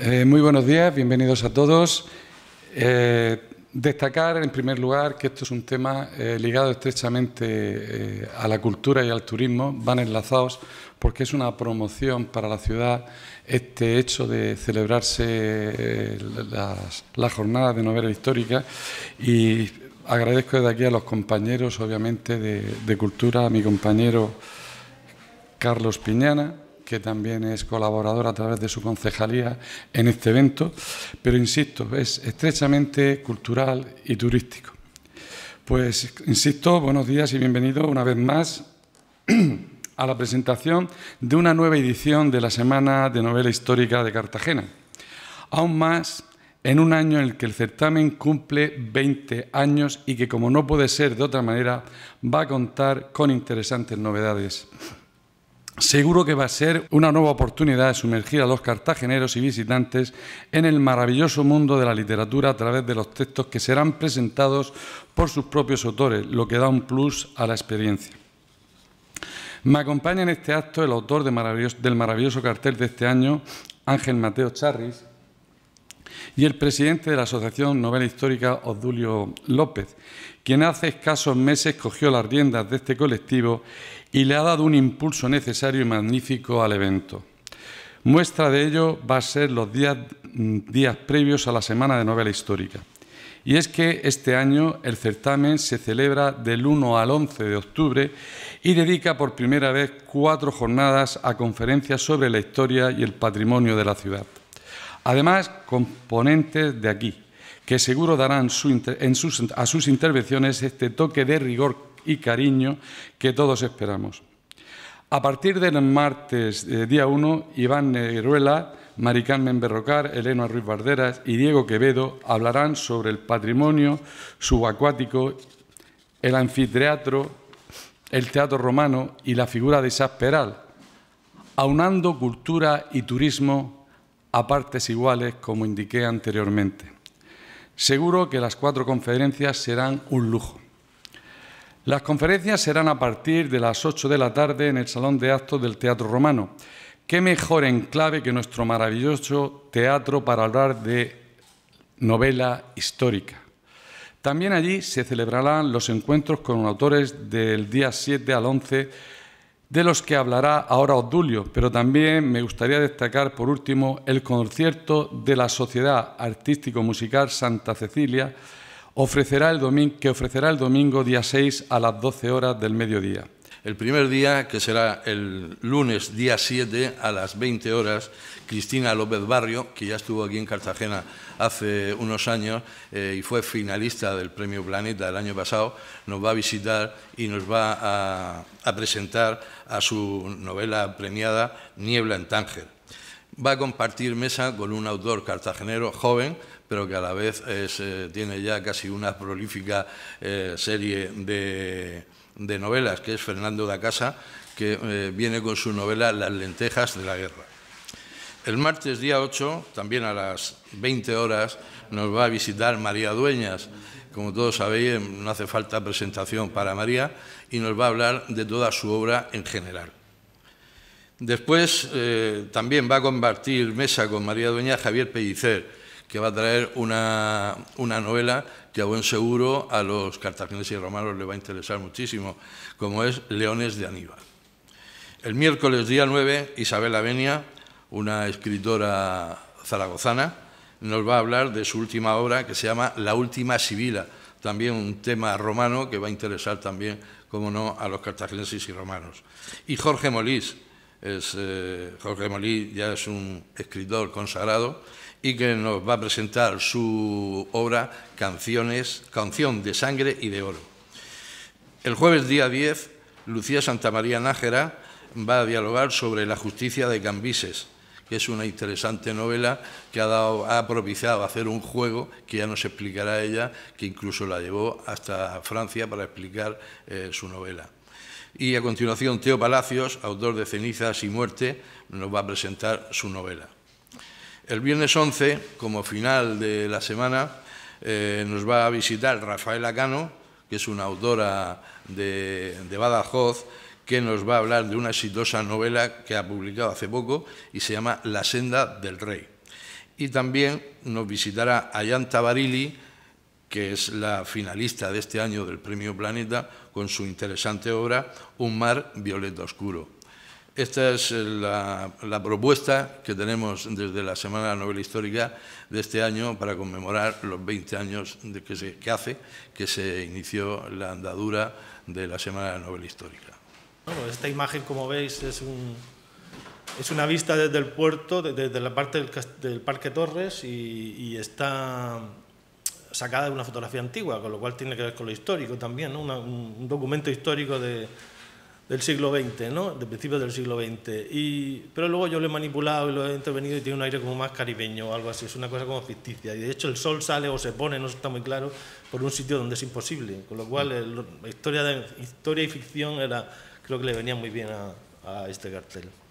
Eh, muy buenos días, bienvenidos a todos. Eh, destacar, en primer lugar, que esto es un tema eh, ligado estrechamente a la cultura y al turismo, van enlazados porque es una promoción para la ciudad este hecho de celebrarse las, jornada de novela histórica y agradezco desde aquí a los compañeros, obviamente, de cultura, a mi compañero Carlos Piñana, que también es colaborador a través de su concejalía en este evento, pero insisto, es estrechamente cultural y turístico. Pues, insisto, buenos días y bienvenido una vez más a la presentación de una nueva edición de la Semana de Novela Histórica de Cartagena. Aún más en un año en el que el certamen cumple 20 años y que, como no puede ser de otra manera, va a contar con interesantes novedades. Seguro que va a ser una nueva oportunidad de sumergir a los cartageneros y visitantes en el maravilloso mundo de la literatura a través de los textos que serán presentados por sus propios autores, lo que da un plus a la experiencia. Me acompaña en este acto el autor del maravilloso cartel de este año, Ángel Mateo Charris, y el presidente de la Asociación Novela Histórica, Odulio López, quien hace escasos meses cogió las riendas de este colectivo y le ha dado un impulso necesario y magnífico al evento. Muestra de ello va a ser los días, días previos a la Semana de Novela Histórica. Y es que este año el certamen se celebra del 1 al 11 de octubre y dedica por primera vez cuatro jornadas a conferencias sobre la historia y el patrimonio de la ciudad. Además, componentes de aquí, que seguro darán a sus intervenciones este toque de rigor y cariño que todos esperamos. A partir del martes eh, día 1, Iván Negruela, Mari Carmen Berrocar, Elena Ruiz Barderas y Diego Quevedo hablarán sobre el patrimonio subacuático, el anfiteatro, el teatro romano y la figura de Isaac aunando cultura y turismo a partes iguales, como indiqué anteriormente. Seguro que las cuatro conferencias serán un lujo. Las conferencias serán a partir de las 8 de la tarde en el Salón de Actos del Teatro Romano. ¿Qué mejor enclave que nuestro maravilloso teatro para hablar de novela histórica? También allí se celebrarán los encuentros con autores del día 7 al 11 de los que hablará ahora Odulio, pero también me gustaría destacar por último el concierto de la Sociedad Artístico-Musical Santa Cecilia ofrecerá el que ofrecerá el domingo día 6 a las 12 horas del mediodía. El primer día, que será el lunes día 7 a las 20 horas, Cristina López Barrio, que ya estuvo aquí en Cartagena hace unos años eh, y fue finalista del Premio Planeta el año pasado, nos va a visitar y nos va a, a presentar a su novela premiada Niebla en Tánger va a compartir mesa con un autor cartagenero joven, pero que a la vez eh, tiene ya casi una prolífica eh, serie de, novelas, que es Fernando da Casa, que eh, viene con su novela Las lentejas de la guerra. El martes día 8, también a las 20 horas, nos va a visitar María Dueñas. Como todos sabéis, no hace falta presentación para María y nos va a hablar de toda su obra en general. Después eh, también va a compartir mesa con María Doña Javier Pellicer, que va a traer una, novela que a buen seguro a los cartagineses y romanos le va a interesar muchísimo, como es Leones de Aníbal. El miércoles día 9, Isabel Avenia, una escritora zaragozana, nos va a hablar de su última obra que se llama La última sibila, también un tema romano que va a interesar también, como no, a los cartagineses y romanos. Y Jorge Molís, es, eh, Jorge Molí ya es un escritor consagrado y que nos va a presentar su obra Canciones, Canción de Sangre y de Oro. El jueves día 10, Lucía Santamaría Nájera va a dialogar sobre la justicia de Cambises, que es una interesante novela que ha, dado, propiciado hacer un juego que ya nos explicará ella, que incluso la llevó hasta Francia para explicar eh, su novela. Y a continuación, Teo Palacios, autor de Cenizas y Muerte, nos va a presentar su novela. El viernes 11, como final de la semana, eh, nos va a visitar Rafael Cano, que es una autora de, Badajoz, que nos va a hablar de una exitosa novela que ha publicado hace poco y se llama La senda del rey. Y también nos visitará Ayanta Barili, que es la finalista de este año del Premio Planeta, con su interesante obra Un mar violeta oscuro. Esta es eh, la, propuesta que tenemos desde la Semana de la Novela Histórica de este año para conmemorar los 20 años de que, se, hace que se inició la andadura de la Semana de la Novela Histórica. Bueno, pues esta imagen, como veis, es, un, es una vista desde el puerto, desde la parte del, Parque Torres y, y está sacada de una fotografía antigua, con lo cual tiene que ver con lo histórico también, un documento histórico del siglo XX, ¿no? de principios del siglo XX. pero luego yo lo he manipulado y lo he intervenido y tiene un aire como más caribeño o algo así, es una cosa como ficticia. Y de hecho el sol sale o se pone, no está muy claro, por un sitio donde es imposible, con lo cual historia, historia y ficción era, creo que le venía muy bien a este cartel.